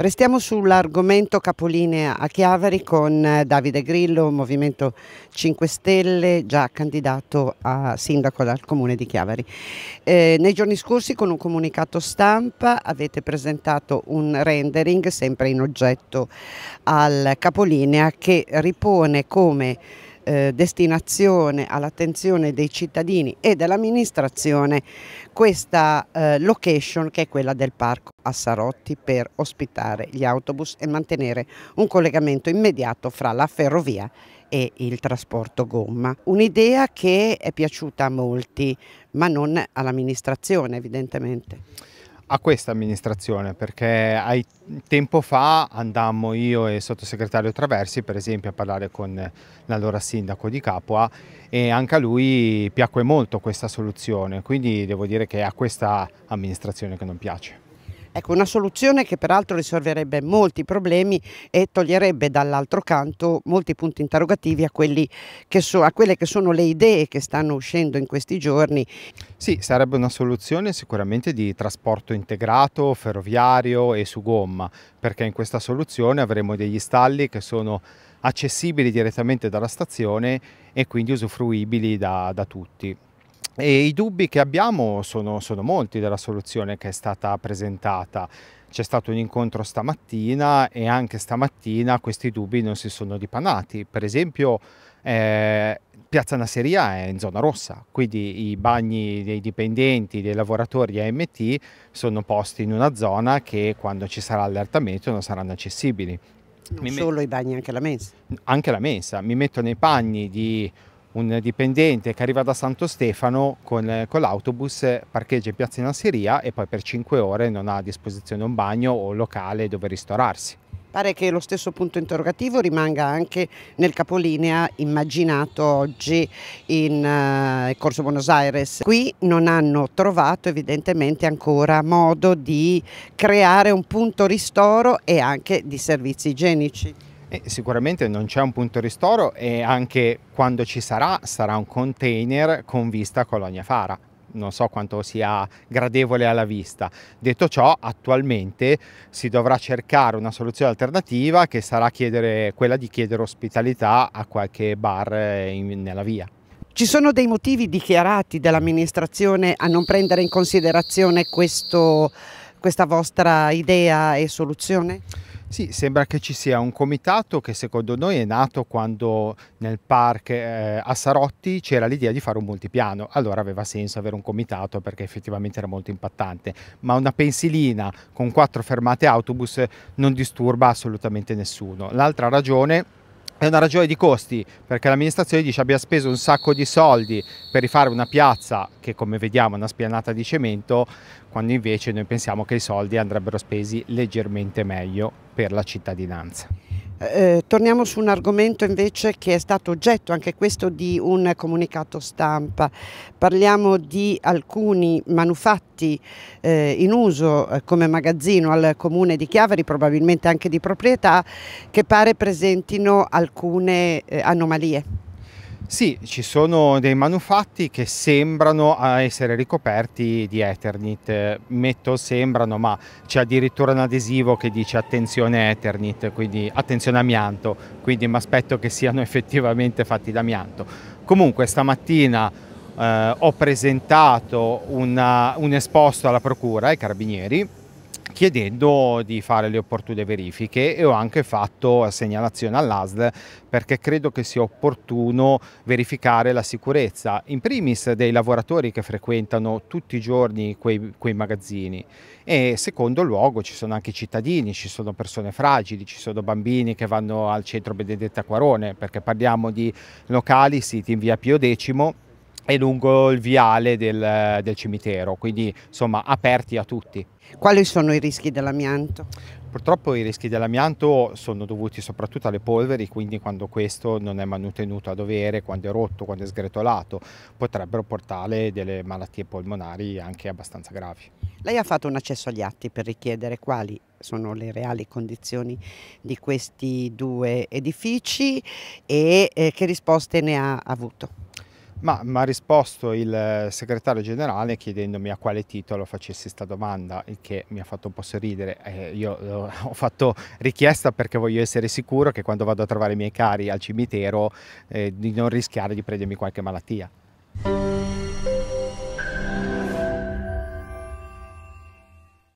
Restiamo sull'argomento capolinea a Chiavari con eh, Davide Grillo, Movimento 5 Stelle, già candidato a sindaco dal comune di Chiavari. Eh, nei giorni scorsi con un comunicato stampa avete presentato un rendering sempre in oggetto al capolinea che ripone come eh, destinazione all'attenzione dei cittadini e dell'amministrazione questa eh, location che è quella del parco a Sarotti per ospitare gli autobus e mantenere un collegamento immediato fra la ferrovia e il trasporto gomma. Un'idea che è piaciuta a molti ma non all'amministrazione evidentemente a questa amministrazione perché tempo fa andammo io e il sottosegretario Traversi per esempio a parlare con l'allora sindaco di Capua e anche a lui piacque molto questa soluzione quindi devo dire che è a questa amministrazione che non piace. Ecco, una soluzione che peraltro risolverebbe molti problemi e toglierebbe dall'altro canto molti punti interrogativi a, che so, a quelle che sono le idee che stanno uscendo in questi giorni. Sì, sarebbe una soluzione sicuramente di trasporto integrato, ferroviario e su gomma, perché in questa soluzione avremo degli stalli che sono accessibili direttamente dalla stazione e quindi usufruibili da, da tutti. E I dubbi che abbiamo sono, sono molti della soluzione che è stata presentata. C'è stato un incontro stamattina e anche stamattina questi dubbi non si sono dipanati. Per esempio eh, Piazza Nasseria è in zona rossa, quindi i bagni dei dipendenti, dei lavoratori AMT sono posti in una zona che quando ci sarà allertamento non saranno accessibili. Non Mi solo i bagni, anche la mensa. Anche la mensa. Mi metto nei panni di un dipendente che arriva da Santo Stefano con, eh, con l'autobus, parcheggia in piazza in Nasseria e poi per 5 ore non ha a disposizione un bagno o locale dove ristorarsi. Pare che lo stesso punto interrogativo rimanga anche nel capolinea immaginato oggi in uh, Corso Buenos Aires. Qui non hanno trovato evidentemente ancora modo di creare un punto ristoro e anche di servizi igienici sicuramente non c'è un punto ristoro e anche quando ci sarà sarà un container con vista a Colonia Fara. Non so quanto sia gradevole alla vista. Detto ciò, attualmente si dovrà cercare una soluzione alternativa che sarà chiedere, quella di chiedere ospitalità a qualche bar eh, in, nella via. Ci sono dei motivi dichiarati dall'amministrazione a non prendere in considerazione questo, questa vostra idea e soluzione? Sì, sembra che ci sia un comitato che secondo noi è nato quando nel park eh, a Sarotti c'era l'idea di fare un multipiano, allora aveva senso avere un comitato perché effettivamente era molto impattante, ma una pensilina con quattro fermate autobus non disturba assolutamente nessuno. L'altra ragione è una ragione di costi perché l'amministrazione dice abbia speso un sacco di soldi per rifare una piazza che come vediamo è una spianata di cemento quando invece noi pensiamo che i soldi andrebbero spesi leggermente meglio per la cittadinanza. Eh, eh, torniamo su un argomento invece che è stato oggetto anche questo di un comunicato stampa. Parliamo di alcuni manufatti eh, in uso eh, come magazzino al comune di Chiavari, probabilmente anche di proprietà, che pare presentino alcune eh, anomalie. Sì, ci sono dei manufatti che sembrano essere ricoperti di Eternit, metto sembrano, ma c'è addirittura un adesivo che dice attenzione Eternit, quindi attenzione amianto, quindi mi aspetto che siano effettivamente fatti d'amianto. Comunque stamattina eh, ho presentato una, un esposto alla Procura, ai Carabinieri, chiedendo di fare le opportune verifiche e ho anche fatto segnalazione all'ASL perché credo che sia opportuno verificare la sicurezza in primis dei lavoratori che frequentano tutti i giorni quei, quei magazzini e secondo luogo ci sono anche cittadini, ci sono persone fragili, ci sono bambini che vanno al centro Benedetta Quarone perché parliamo di locali siti in via Pio X e lungo il viale del, del cimitero, quindi insomma aperti a tutti. Quali sono i rischi dell'amianto? Purtroppo i rischi dell'amianto sono dovuti soprattutto alle polveri, quindi quando questo non è manutenuto a dovere, quando è rotto, quando è sgretolato, potrebbero portare delle malattie polmonari anche abbastanza gravi. Lei ha fatto un accesso agli atti per richiedere quali sono le reali condizioni di questi due edifici e eh, che risposte ne ha avuto? Ma mi ha risposto il eh, segretario generale chiedendomi a quale titolo facessi questa domanda, il che mi ha fatto un po' sorridere. Eh, io eh, ho fatto richiesta perché voglio essere sicuro che quando vado a trovare i miei cari al cimitero eh, di non rischiare di prendermi qualche malattia.